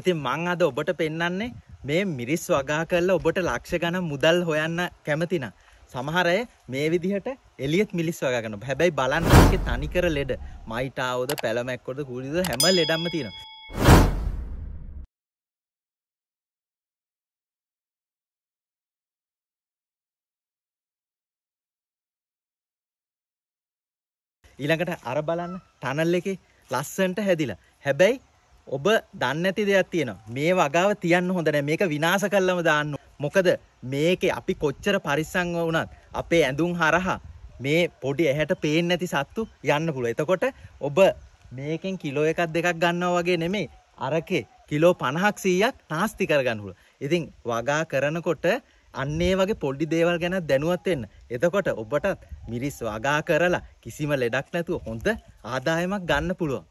ඉතින් මං අද ඔබට පෙන්වන්නේ මේ මිරිස් වගා කරලා ඔබට ලක්ෂ ගණන් මුදල් හොයන්න කැමතිනම් සමහර අය මේ විදිහට එලියත් මිලිස් වගා කරනවා. හැබැයි බලන්න ඒකේ තනිකර ලෙඩ, මයිටාවද, පැලමැක්කොඩද, කුරුලිද හැම ලෙඩක්ම තියෙනවා. ඊළඟට අර බලන්න ටනල් එකේ ලස්සන්ට හැදිලා. හැබැයි ඔබ දන්නඇති දෙයක් තියෙනවා මේ වගාව තියන්න හොඳන මේක විනාස කල්ලම දාන්න මොකද මේක අපි කොච්චර පරිසංව වනත් අපේ ඇඳුම් හරහා මේ පොඩි ඇහැට පේෙන් නැති සත්තු යන්න පුළුව එතකොට ඔබ මේකෙන් කිලෝ එකක් දෙකක් ගන්නවා වගේ නෙමේ අරකේ කිලෝ පණහක් සීයක් නාස්ති කරගන්නුල ඉතින් වගා කරනකොට අන්නේ වගේ පොඩ්ඩි දේවල් ගැන දැනුවත් එන්න. එතකොට ඔබටත් මිරිස් වගා කරලා කිසිම ලෙඩක් නැතුව හොඳ ආදායමක් ගන්න පුළුවන්.